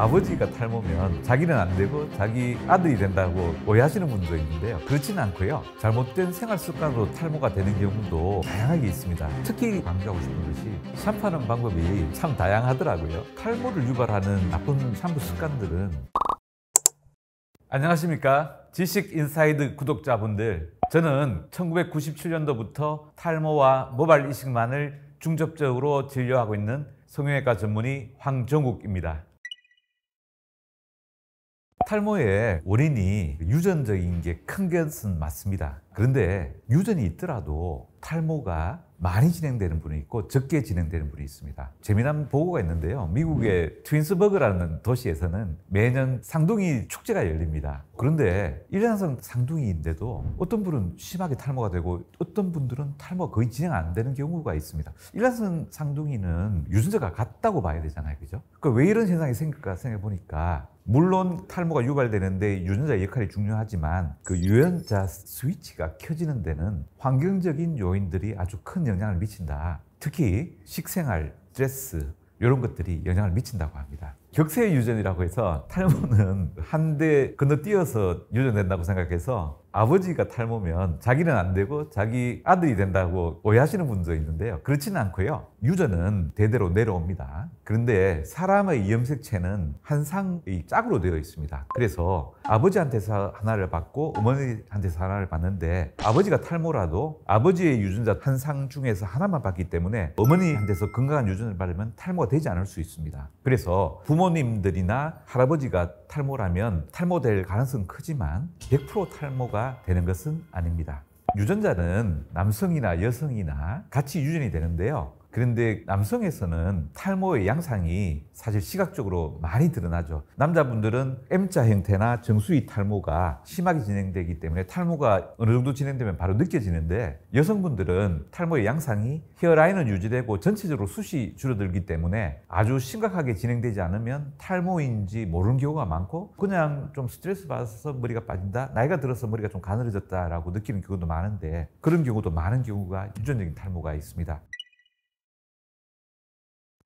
아버지가 탈모면 자기는 안 되고 자기 아들이 된다고 오해하시는 분도 있는데요. 그렇지는 않고요. 잘못된 생활 습관으로 탈모가 되는 경우도 다양하게 있습니다. 특히 강조하고 싶은 것이 샴푸하는 방법이 참 다양하더라고요. 탈모를 유발하는 나쁜 샴푸 습관들은 안녕하십니까? 지식 인사이드 구독자분들. 저는 1997년도부터 탈모와 모발 이식만을 중접적으로 진료하고 있는 성형외과 전문의 황정욱입니다. 탈모의 원인이 유전적인 게 큰 것은 맞습니다. 그런데 유전이 있더라도 탈모가 많이 진행되는 분이 있고 적게 진행되는 분이 있습니다. 재미난 보고가 있는데요. 미국의 음. 트윈스버그라는 도시에서는 매년 상둥이 축제가 열립니다. 그런데 일란성 상둥이인데도 어떤 분은 심하게 탈모가 되고 어떤 분들은 탈모가 거의 진행 안 되는 경우가 있습니다. 일란성 상둥이는 유전자가 같다고 봐야 되잖아요. 그죠? 그왜 그러니까 이런 현상이 생길까 생각해 보니까 물론 탈모가 유발되는데 유전자 역할이 중요하지만 그 유전자 스위치가 켜지는 데는 환경적인 요인들이 아주 큰 영향을 미친다. 특히 식생활, 스트레스 이런 것들이 영향을 미친다고 합니다. 격세 유전이라고 해서 탈모는 한 대 건너뛰어서 유전된다고 생각해서 아버지가 탈모면 자기는 안 되고 자기 아들이 된다고 오해하시는 분도 있는데요. 그렇지는 않고요. 유전은 대대로 내려옵니다. 그런데 사람의 염색체는 한 상의 짝으로 되어 있습니다. 그래서 아버지한테서 하나를 받고 어머니한테서 하나를 받는데 아버지가 탈모라도 아버지의 유전자 한 상 중에서 하나만 받기 때문에 어머니한테서 건강한 유전을 받으면 탈모가 되지 않을 수 있습니다. 그래서 부모님들이나 할아버지가 탈모라면 탈모될 가능성은 크지만 100% 탈모가 부모가 되는 것은 아닙니다. 유전자는 남성이나 여성이나 같이 유전이 되는데요. 그런데 남성에서는 탈모의 양상이 사실 시각적으로 많이 드러나죠. 남자분들은 M자 형태나 정수리 탈모가 심하게 진행되기 때문에 탈모가 어느 정도 진행되면 바로 느껴지는데 여성분들은 탈모의 양상이 헤어라인은 유지되고 전체적으로 숱이 줄어들기 때문에 아주 심각하게 진행되지 않으면 탈모인지 모르는 경우가 많고 그냥 좀 스트레스 받아서 머리가 빠진다, 나이가 들어서 머리가 좀 가늘어졌다라고 느끼는 경우도 많은데 그런 경우도 많은 경우가 유전적인 탈모가 있습니다.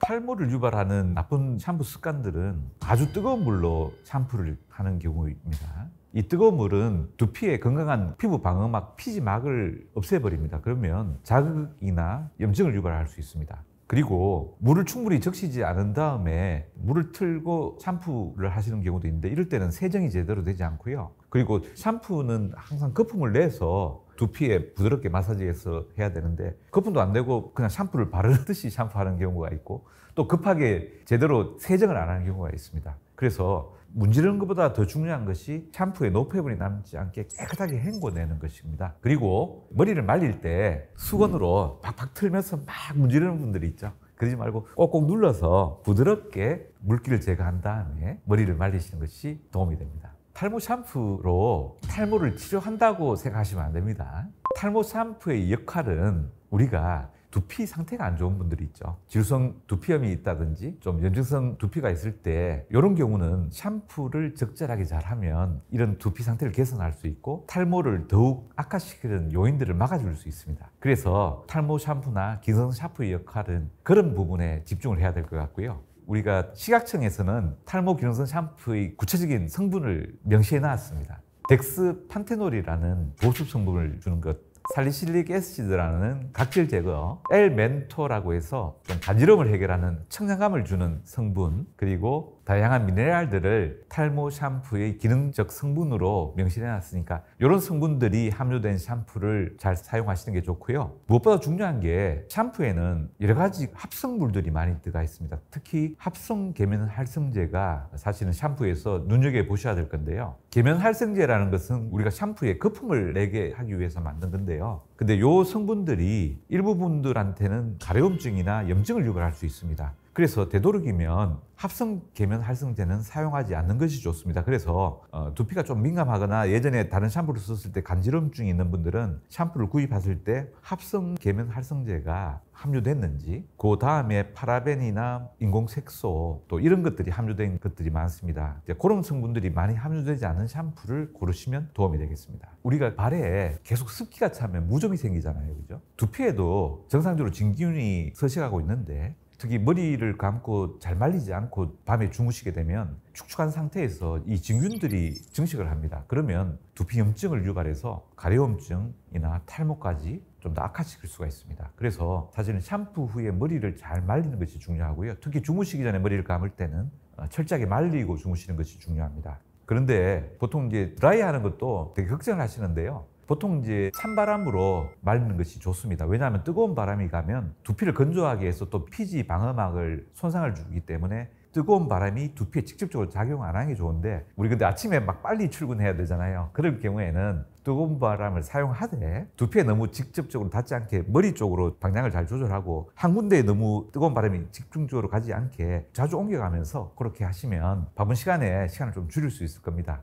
탈모를 유발하는 나쁜 샴푸 습관들은 아주 뜨거운 물로 샴푸를 하는 경우입니다. 이 뜨거운 물은 두피의 건강한 피부 방어막, 피지막을 없애버립니다. 그러면 자극이나 염증을 유발할 수 있습니다. 그리고 물을 충분히 적시지 않은 다음에 물을 틀고 샴푸를 하시는 경우도 있는데 이럴 때는 세정이 제대로 되지 않고요. 그리고 샴푸는 항상 거품을 내서 두피에 부드럽게 마사지해서 해야 되는데 거품도 안 되고 그냥 샴푸를 바르듯이 샴푸하는 경우가 있고 또 급하게 제대로 세정을 안 하는 경우가 있습니다. 그래서 문지르는 것보다 더 중요한 것이 샴푸에 노폐물이 남지 않게 깨끗하게 헹궈내는 것입니다. 그리고 머리를 말릴 때 수건으로 팍팍 틀면서 막 문지르는 분들이 있죠. 그러지 말고 꼭꼭 눌러서 부드럽게 물기를 제거한 다음에 머리를 말리시는 것이 도움이 됩니다. 탈모 샴푸로 탈모를 치료한다고 생각하시면 안 됩니다. 탈모 샴푸의 역할은 우리가 두피 상태가 안 좋은 분들이 있죠. 지루성 두피염이 있다든지 좀 염증성 두피가 있을 때 이런 경우는 샴푸를 적절하게 잘하면 이런 두피 상태를 개선할 수 있고 탈모를 더욱 악화시키는 요인들을 막아줄 수 있습니다. 그래서 탈모 샴푸나 기성 샴푸의 역할은 그런 부분에 집중을 해야 될 것 같고요. 우리가 시각청에서는 탈모 기능성 샴푸의 구체적인 성분을 명시해 놨습니다. 덱스 판테놀이라는 보습 성분을 주는 것, 살리실릭 애시드라는 각질 제거, 엘멘토라고 해서 좀 간지럼을 해결하는 청량감을 주는 성분, 그리고 다양한 미네랄들을 탈모 샴푸의 기능적 성분으로 명시해 놨으니까 이런 성분들이 함유된 샴푸를 잘 사용하시는 게 좋고요. 무엇보다 중요한 게 샴푸에는 여러 가지 합성물들이 많이 들어가 있습니다. 특히 합성 계면 활성제가 사실은 샴푸에서 눈여겨 보셔야 될 건데요. 계면 활성제라는 것은 우리가 샴푸에 거품을 내게 하기 위해서 만든 건데요. 근데 이 성분들이 일부분들한테는 가려움증이나 염증을 유발할 수 있습니다. 그래서 되도록이면 합성 계면 활성제는 사용하지 않는 것이 좋습니다. 그래서 어, 두피가 좀 민감하거나 예전에 다른 샴푸를 썼을 때 간지럼증이 있는 분들은 샴푸를 구입했을때 합성 계면 활성제가 함유됐는지 그 다음에 파라벤이나 인공색소 또 이런 것들이 함유된 것들이 많습니다. 이제 그런 성분들이 많이 함유되지 않은 샴푸를 고르시면 도움이 되겠습니다. 우리가 발에 계속 습기가 차면 무좀이 생기잖아요. 그죠? 두피에도 정상적으로 진균이 서식하고 있는데 특히 머리를 감고 잘 말리지 않고 밤에 주무시게 되면 축축한 상태에서 이 증균들이 증식을 합니다. 그러면 두피염증을 유발해서 가려움증이나 탈모까지 좀 더 악화시킬 수가 있습니다. 그래서 사실은 샴푸 후에 머리를 잘 말리는 것이 중요하고요. 특히 주무시기 전에 머리를 감을 때는 어, 철저하게 말리고 주무시는 것이 중요합니다. 그런데 보통 이제 드라이하는 것도 되게 걱정을 하시는데요. 보통 이제 찬바람으로 말리는 것이 좋습니다. 왜냐하면 뜨거운 바람이 가면 두피를 건조하게 해서 또 피지 방어막을 손상을 주기 때문에 뜨거운 바람이 두피에 직접적으로 작용 안 하는 게 좋은데 우리 근데 아침에 막 빨리 출근해야 되잖아요. 그럴 경우에는 뜨거운 바람을 사용하되 두피에 너무 직접적으로 닿지 않게 머리 쪽으로 방향을 잘 조절하고 한 군데에 너무 뜨거운 바람이 집중적으로 가지 않게 자주 옮겨가면서 그렇게 하시면 바쁜 시간에 시간을 좀 줄일 수 있을 겁니다.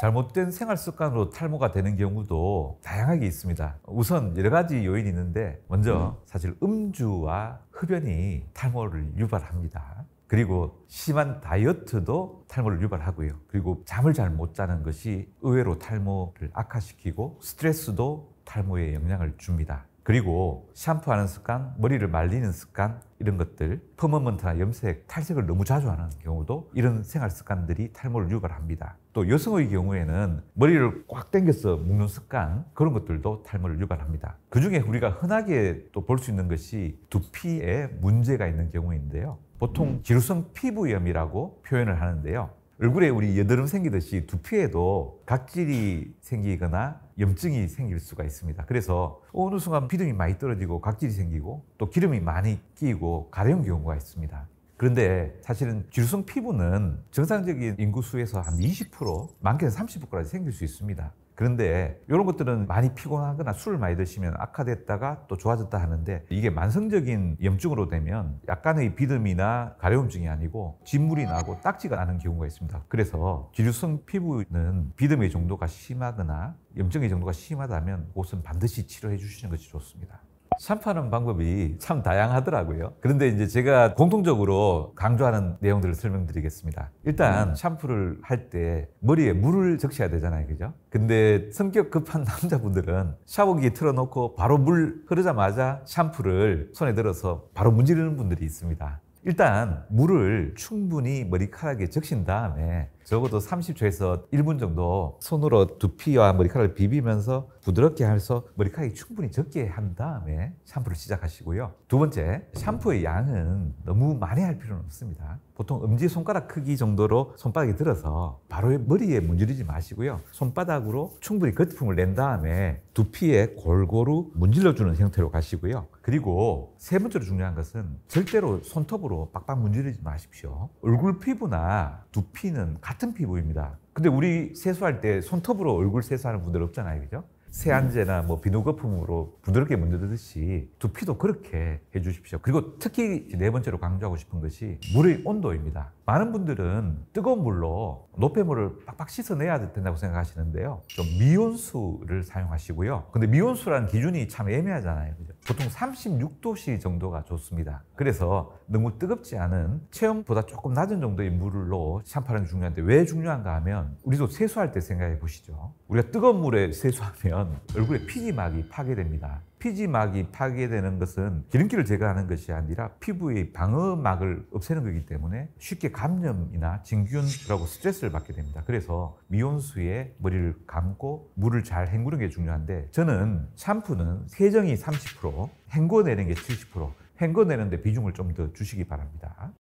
잘못된 생활 습관으로 탈모가 되는 경우도 다양하게 있습니다. 우선 여러 가지 요인이 있는데 먼저 음. 사실 음주와 흡연이 탈모를 유발합니다. 그리고 심한 다이어트도 탈모를 유발하고요. 그리고 잠을 잘 못 자는 것이 의외로 탈모를 악화시키고 스트레스도 탈모에 영향을 줍니다. 그리고 샴푸하는 습관, 머리를 말리는 습관 이런 것들, 퍼머먼트나 염색, 탈색을 너무 자주 하는 경우도 이런 생활 습관들이 탈모를 유발합니다. 또 여성의 경우에는 머리를 꽉 당겨서 묶는 습관 그런 것들도 탈모를 유발합니다. 그중에 우리가 흔하게 또 볼 수 있는 것이 두피에 문제가 있는 경우인데요. 보통 기루성 피부염이라고 표현을 하는데요. 얼굴에 우리 여드름 생기듯이 두피에도 각질이 생기거나 염증이 생길 수가 있습니다. 그래서 어느 순간 피듬이 많이 떨어지고 각질이 생기고 또 기름이 많이 끼고 가려운 경우가 있습니다. 그런데 사실은 지루성 피부는 정상적인 인구수에서 한 20% 많게는 30%까지 생길 수 있습니다. 그런데 이런 것들은 많이 피곤하거나 술을 많이 드시면 악화됐다가 또 좋아졌다 하는데 이게 만성적인 염증으로 되면 약간의 비듬이나 가려움증이 아니고 진물이 나고 딱지가 나는 경우가 있습니다. 그래서 기류성 피부는 비듬의 정도가 심하거나 염증의 정도가 심하다면 그은 반드시 치료해 주시는 것이 좋습니다. 샴푸하는 방법이 참 다양하더라고요. 그런데 이제 제가 공통적으로 강조하는 내용들을 설명드리겠습니다. 일단 음. 샴푸를 할 때 머리에 물을 적셔야 되잖아요. 그죠? 근데 성격 급한 남자분들은 샤워기 틀어놓고 바로 물 흐르자마자 샴푸를 손에 들어서 바로 문지르는 분들이 있습니다. 일단 물을 충분히 머리카락에 적신 다음에 적어도 30초에서 1분 정도 손으로 두피와 머리카락을 비비면서 부드럽게 해서 머리카락이 충분히 적게 한 다음에 샴푸를 시작하시고요. 두 번째, 샴푸의 양은 너무 많이 할 필요는 없습니다. 보통 엄지손가락 크기 정도로 손바닥에 들어서 바로 머리에 문지르지 마시고요. 손바닥으로 충분히 거품을 낸 다음에 두피에 골고루 문질러주는 형태로 가시고요. 그리고 세 번째로 중요한 것은 절대로 손톱으로 빡빡 문지르지 마십시오. 얼굴 피부나 두피는 같은 같은 피부입니다. 근데 우리 세수할 때 손톱으로 얼굴 세수하는 분들 없잖아요. 그죠? 세안제나 뭐 비누 거품으로 부드럽게 문드듯이 두피도 그렇게 해주십시오. 그리고 특히 네 번째로 강조하고 싶은 것이 물의 온도입니다. 많은 분들은 뜨거운 물로 노폐물을 빡빡 씻어내야 된다고 생각하시는데요. 좀 미온수를 사용하시고요. 근데 미온수라는 기준이 참 애매하잖아요. 그죠? 보통 36도씨 정도가 좋습니다. 그래서 너무 뜨겁지 않은 체온보다 조금 낮은 정도의 물로 샴푸하는 게 중요한데 왜 중요한가 하면 우리도 세수할 때 생각해 보시죠. 우리가 뜨거운 물에 세수하면 얼굴에 피지막이 파괴됩니다. 피지막이 파괴되는 것은 기름기를 제거하는 것이 아니라 피부의 방어막을 없애는 것이기 때문에 쉽게 감염이나 진균이라고 스트레스를 받게 됩니다. 그래서 미온수에 머리를 감고 물을 잘 헹구는 게 중요한데 저는 샴푸는 세정이 30%, 헹궈내는 게 70%, 헹궈내는데 비중을 좀 더 주시기 바랍니다.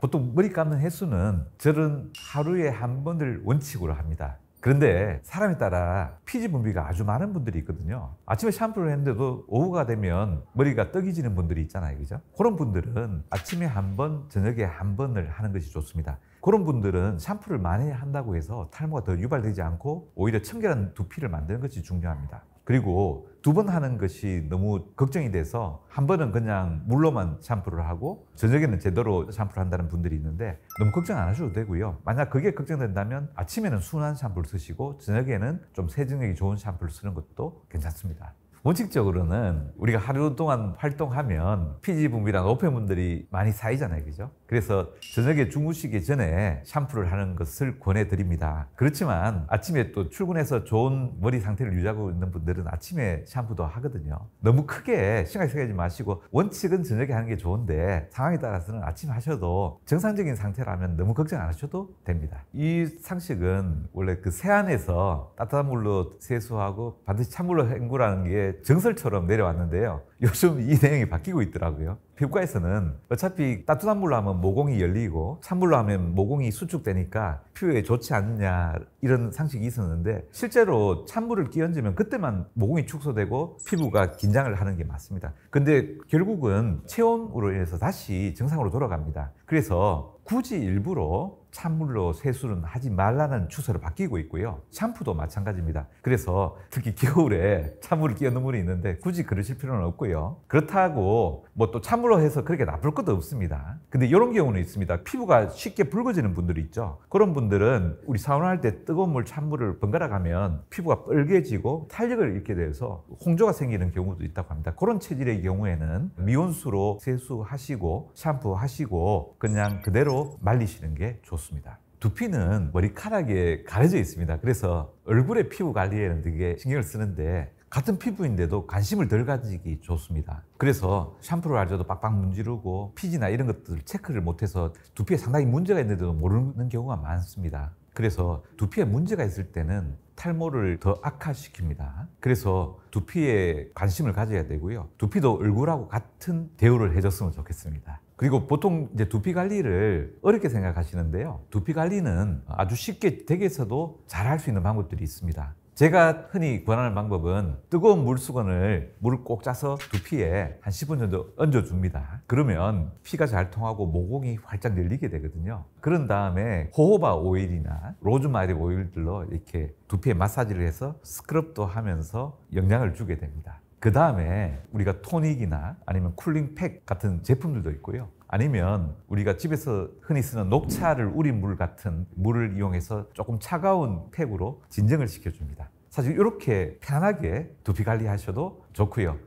보통 머리 감는 횟수는 저는 하루에 한 번을 원칙으로 합니다. 그런데 사람에 따라 피지 분비가 아주 많은 분들이 있거든요. 아침에 샴푸를 했는데도 오후가 되면 머리가 떡이지는 분들이 있잖아요. 그죠? 그런 분들은 아침에 한 번, 저녁에 한 번을 하는 것이 좋습니다. 그런 분들은 샴푸를 많이 한다고 해서 탈모가 더 유발되지 않고 오히려 청결한 두피를 만드는 것이 중요합니다. 그리고 두 번 하는 것이 너무 걱정이 돼서 한 번은 그냥 물로만 샴푸를 하고 저녁에는 제대로 샴푸를 한다는 분들이 있는데 너무 걱정 안 하셔도 되고요. 만약 그게 걱정된다면 아침에는 순한 샴푸를 쓰시고 저녁에는 좀 세정력이 좋은 샴푸를 쓰는 것도 괜찮습니다. 원칙적으로는 우리가 하루 동안 활동하면 피지 분비랑 노폐물들이 많이 쌓이잖아요. 그죠? 그래서 저녁에 주무시기 전에 샴푸를 하는 것을 권해드립니다. 그렇지만 아침에 또 출근해서 좋은 머리 상태를 유지하고 있는 분들은 아침에 샴푸도 하거든요. 너무 크게 신경 쓰지 마시고 원칙은 저녁에 하는 게 좋은데 상황에 따라서는 아침 하셔도 정상적인 상태라면 너무 걱정 안 하셔도 됩니다. 이 상식은 원래 그 세안에서 따뜻한 물로 세수하고 반드시 찬물로 헹구라는 게이 정설처럼 내려왔는데요. 요즘 이 내용이 바뀌고 있더라고요. 피부과에서는 어차피 따뜻한 물로 하면 모공이 열리고 찬물로 하면 모공이 수축되니까 피부에 좋지 않느냐 이런 상식이 있었는데 실제로 찬물을 끼얹으면 그때만 모공이 축소되고 피부가 긴장을 하는 게 맞습니다. 근데 결국은 체온으로 인해서 다시 정상으로 돌아갑니다. 그래서 굳이 일부러 찬물로 세수는 하지 말라는 추세로 바뀌고 있고요. 샴푸도 마찬가지입니다. 그래서 특히 겨울에 찬물을 끼얹는 물이 있는데 굳이 그러실 필요는 없고요. 그렇다고 뭐 또 찬물로 해서 그렇게 나쁠 것도 없습니다. 근데 이런 경우는 있습니다. 피부가 쉽게 붉어지는 분들이 있죠. 그런 분들은 우리 사우나할 때 뜨거운 물 찬물을 번갈아 가면 피부가 빨개지고 탄력을 잃게 돼서 홍조가 생기는 경우도 있다고 합니다. 그런 체질의 경우에는 미온수로 세수하시고 샴푸하시고 그냥 그대로 말리시는 게 좋습니다. 좋습니다. 두피는 머리카락에 가려져 있습니다. 그래서 얼굴의 피부 관리에는 되게 신경을 쓰는데 같은 피부인데도 관심을 덜 가지기 좋습니다. 그래서 샴푸를 알려도 빡빡 문지르고 피지나 이런 것들 체크를 못해서 두피에 상당히 문제가 있는데도 모르는 경우가 많습니다. 그래서 두피에 문제가 있을 때는 탈모를 더 악화시킵니다. 그래서 두피에 관심을 가져야 되고요. 두피도 얼굴하고 같은 대우를 해줬으면 좋겠습니다. 그리고 보통 이제 두피 관리를 어렵게 생각하시는데요. 두피 관리는 아주 쉽게 댁에서도 잘 할 수 있는 방법들이 있습니다. 제가 흔히 권하는 방법은 뜨거운 물수건을 물을 꼭 짜서 두피에 한 10분 정도 얹어줍니다. 그러면 피가 잘 통하고 모공이 활짝 늘리게 되거든요. 그런 다음에 호호바 오일이나 로즈마리 오일들로 이렇게 두피에 마사지를 해서 스크럽도 하면서 영양을 주게 됩니다. 그 다음에 우리가 토닉이나 아니면 쿨링팩 같은 제품들도 있고요. 아니면 우리가 집에서 흔히 쓰는 녹차를 우린 물 같은 물을 이용해서 조금 차가운 팩으로 진정을 시켜줍니다. 사실 이렇게 편하게 두피 관리하셔도 좋고요.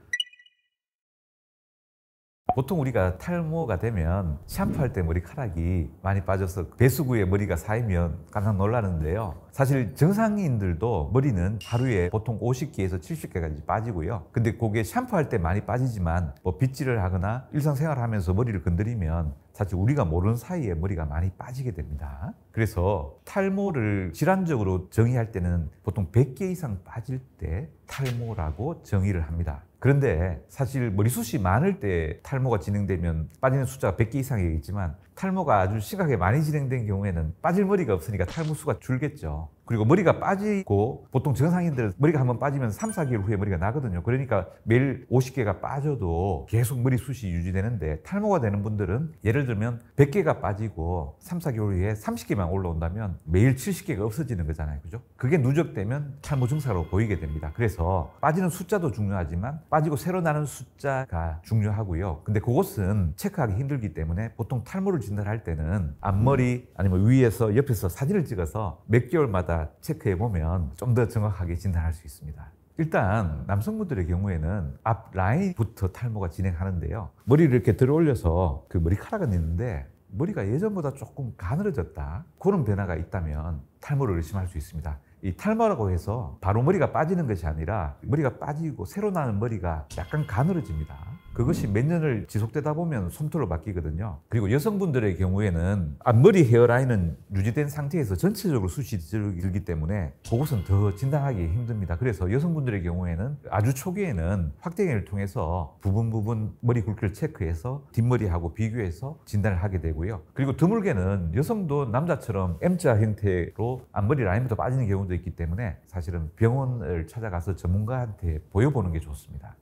보통 우리가 탈모가 되면 샴푸할 때 머리카락이 많이 빠져서 배수구에 머리가 쌓이면 깜짝 놀라는데요. 사실 정상인들도 머리는 하루에 보통 50개에서 70개까지 빠지고요. 근데 그게 샴푸할 때 많이 빠지지만 뭐 빗질을 하거나 일상생활 하면서 머리를 건드리면 사실 우리가 모르는 사이에 머리가 많이 빠지게 됩니다. 그래서 탈모를 질환적으로 정의할 때는 보통 100개 이상 빠질 때 탈모라고 정의를 합니다. 그런데 사실 머리숱이 많을 때 탈모가 진행되면 빠지는 숫자가 100개 이상이겠지만 탈모가 아주 심하게 각 많이 진행된 경우에는 빠질 머리가 없으니까 탈모 수가 줄겠죠. 그리고 머리가 빠지고 보통 정상인들은 머리가 한번 빠지면 3, 4개월 후에 머리가 나거든요. 그러니까 매일 50개가 빠져도 계속 머리숱이 유지되는데 탈모가 되는 분들은 예를 들면 100개가 빠지고 3, 4개월 후에 30개만 올라온다면 매일 70개가 없어지는 거잖아요. 그죠? 그게 누적되면 탈모 증상으로 보이게 됩니다. 그래서 빠지는 숫자도 중요하지만 빠지고 새로 나는 숫자가 중요하고요. 근데 그것은 체크하기 힘들기 때문에 보통 탈모를 진단할 때는 앞머리 아니면 위에서 옆에서 사진을 찍어서 몇 개월마다 때다 체크해 보면 좀 더 정확하게 진단할 수 있습니다. 일단 남성분들의 경우에는 앞 라인부터 탈모가 진행하는데요. 머리를 이렇게 들어 올려서 그 머리카락은 있는데 머리가 예전보다 조금 가늘어졌다. 그런 변화가 있다면 탈모를 의심할 수 있습니다. 이 탈모라고 해서 바로 머리가 빠지는 것이 아니라 머리가 빠지고 새로 나는 머리가 약간 가늘어집니다. 그것이 몇 년을 지속되다 보면 솜털로 바뀌거든요. 그리고 여성분들의 경우에는 앞머리 헤어라인은 유지된 상태에서 전체적으로 숱이 들기 때문에 그것은 더 진단하기 힘듭니다. 그래서 여성분들의 경우에는 아주 초기에는 확대기를 통해서 부분 부분 머리 굵기를 체크해서 뒷머리하고 비교해서 진단을 하게 되고요. 그리고 드물게는 여성도 남자처럼 M자 형태로 앞머리 라인부터 빠지는 경우도 있기 때문에 사실은 병원을 찾아가서 전문가한테 보여보는 게 좋습니다.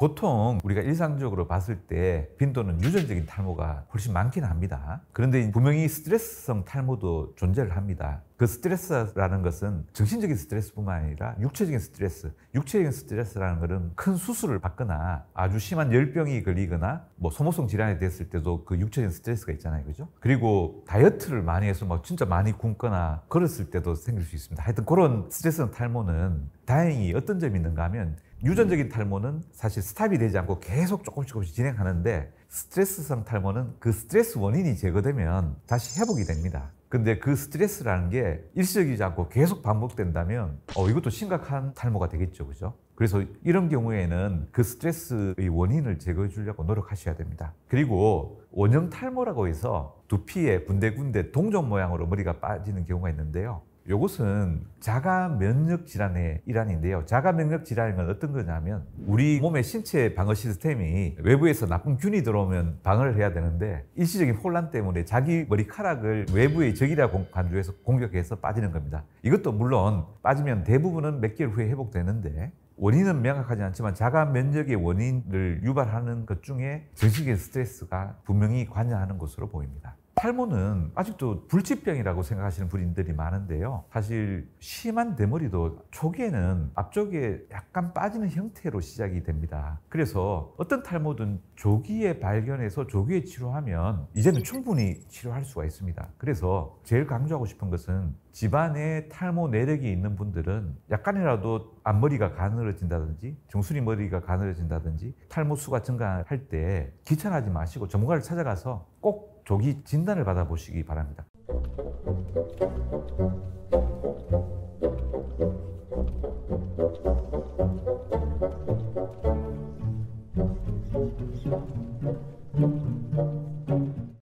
보통 우리가 일상적으로 봤을 때 빈도는 유전적인 탈모가 훨씬 많긴 합니다. 그런데 분명히 스트레스성 탈모도 존재를 합니다. 그 스트레스라는 것은 정신적인 스트레스뿐만 아니라 육체적인 스트레스, 육체적인 스트레스라는 것은 큰 수술을 받거나 아주 심한 열병이 걸리거나 뭐 소모성 질환이 됐을 때도 그 육체적인 스트레스가 있잖아요. 그죠? 그리고 다이어트를 많이 해서 막 뭐 진짜 많이 굶거나 걸었을 때도 생길 수 있습니다. 하여튼 그런 스트레스성 탈모는 다행히 어떤 점이 있는가 하면 유전적인 탈모는 사실 스탑이 되지 않고 계속 조금씩 조금씩 진행하는데 스트레스성 탈모는 그 스트레스 원인이 제거되면 다시 회복이 됩니다. 근데 그 스트레스라는 게 일시적이지 않고 계속 반복된다면 어, 이것도 심각한 탈모가 되겠죠. 그죠? 그래서 이런 경우에는 그 스트레스의 원인을 제거해 주려고 노력하셔야 됩니다. 그리고 원형 탈모라고 해서 두피에 군데군데 동전 모양으로 머리가 빠지는 경우가 있는데요. 이것은 자가 면역 질환의 일환인데요. 자가 면역 질환이면 어떤 거냐면 우리 몸의 신체 방어 시스템이 외부에서 나쁜 균이 들어오면 방어를 해야 되는데 일시적인 혼란 때문에 자기 머리카락을 외부의 적이라고 간주해서 공격해서 빠지는 겁니다. 이것도 물론 빠지면 대부분은 몇 개월 후에 회복되는데 원인은 명확하지 않지만 자가 면역의 원인을 유발하는 것 중에 정신적인 스트레스가 분명히 관여하는 것으로 보입니다. 탈모는 아직도 불치병이라고 생각하시는 분들이 많은데요. 사실 심한 대머리도 초기에는 앞쪽에 약간 빠지는 형태로 시작이 됩니다. 그래서 어떤 탈모든 조기에 발견해서 조기에 치료하면 이제는 충분히 치료할 수가 있습니다. 그래서 제일 강조하고 싶은 것은 집안에 탈모 내력이 있는 분들은 약간이라도 앞머리가 가늘어진다든지 정수리 머리가 가늘어진다든지 탈모 수가 증가할 때 귀찮아하지 마시고 전문가를 찾아가서 꼭 조기 진단을 받아보시기 바랍니다.